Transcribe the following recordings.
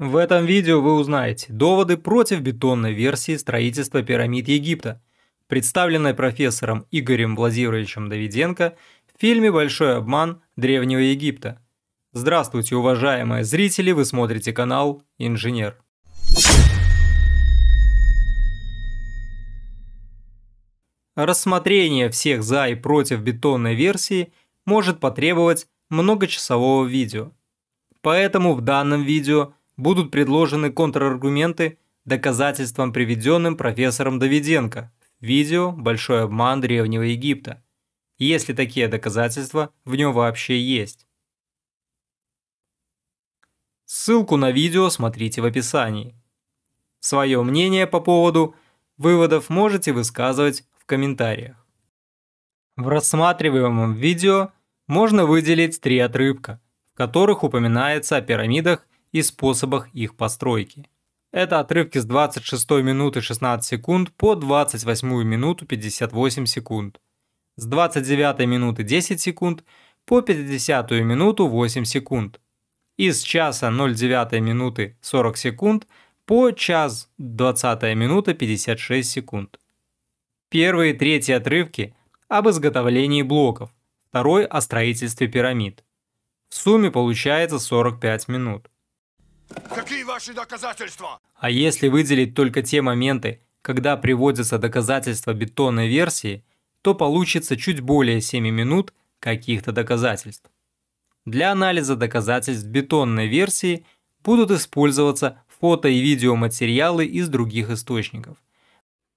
В этом видео вы узнаете доводы против бетонной версии строительства пирамид Египта, представленной профессором Игорем Владимировичем Давиденко в фильме «Большой обман Древнего Египта». Здравствуйте, уважаемые зрители, вы смотрите канал «Инженер». Рассмотрение всех за и против бетонной версии может потребовать многочасового видео. Поэтому в данном видео – будут предложены контраргументы доказательствам, приведенным профессором Давиденко в видео «Большой обман Древнего Египта», если такие доказательства в нем вообще есть. Ссылку на видео смотрите в описании. Свое мнение по поводу выводов можете высказывать в комментариях. В рассматриваемом видео можно выделить три отрывка, в которых упоминается о пирамидах и способах их постройки. Это отрывки с 26 минуты 16 секунд по 28 минуту 58 секунд. С 29 минуты 10 секунд по 50 минуту 8 секунд. И с часа 09 минуты 40 секунд по час 20 минута 56 секунд. Первые и третьи отрывки об изготовлении блоков, второй о строительстве пирамид. В сумме получается 45 минут. Какие ваши доказательства? А если выделить только те моменты, когда приводятся доказательства бетонной версии, то получится чуть более 7 минут каких-то доказательств. Для анализа доказательств бетонной версии будут использоваться фото и видеоматериалы из других источников.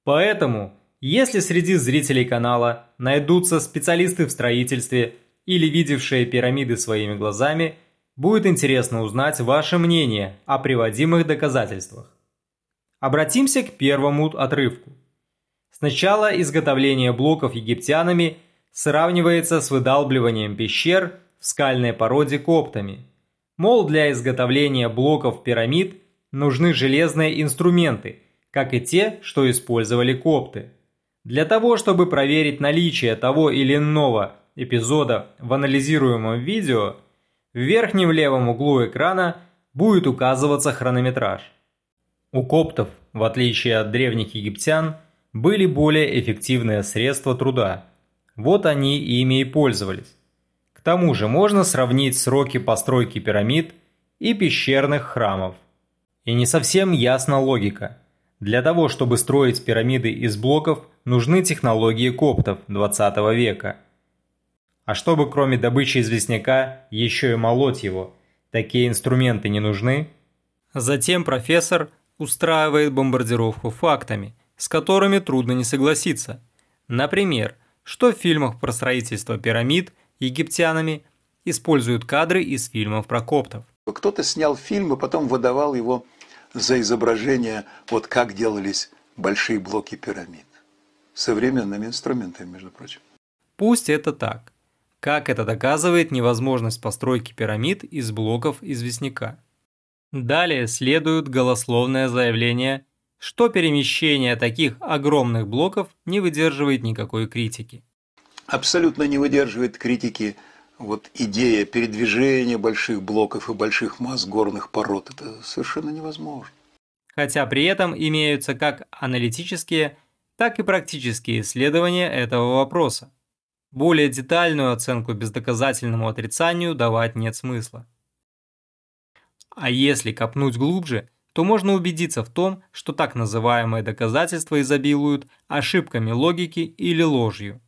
Поэтому, если среди зрителей канала найдутся специалисты в строительстве или видевшие пирамиды своими глазами – Будет интересно узнать ваше мнение о приводимых доказательствах. Обратимся к первому отрывку. Сначала изготовление блоков египтянами сравнивается с выдалбливанием пещер в скальной породе коптами. Мол, для изготовления блоков пирамид нужны железные инструменты, как и те, что использовали копты. Для того, чтобы проверить наличие того или иного эпизода в анализируемом видео – в верхнем левом углу экрана будет указываться хронометраж. У коптов, в отличие от древних египтян, были более эффективные средства труда. Вот они ими и пользовались. К тому же можно сравнить сроки постройки пирамид и пещерных храмов. И не совсем ясна логика. Для того, чтобы строить пирамиды из блоков, нужны технологии коптов 20 века – а чтобы кроме добычи известняка еще и молоть его, такие инструменты не нужны? Затем профессор устраивает бомбардировку фактами, с которыми трудно не согласиться. Например, что в фильмах про строительство пирамид египтянами используют кадры из фильмов про коптов. Кто-то снял фильм и потом выдавал его за изображение, вот как делались большие блоки пирамид. Современными инструментами, между прочим. Пусть это так как это доказывает невозможность постройки пирамид из блоков известняка. Далее следует голословное заявление, что перемещение таких огромных блоков не выдерживает никакой критики. Абсолютно не выдерживает критики вот идея передвижения больших блоков и больших масс горных пород. Это совершенно невозможно. Хотя при этом имеются как аналитические, так и практические исследования этого вопроса. Более детальную оценку бездоказательному отрицанию давать нет смысла. А если копнуть глубже, то можно убедиться в том, что так называемые доказательства изобилуют ошибками логики или ложью.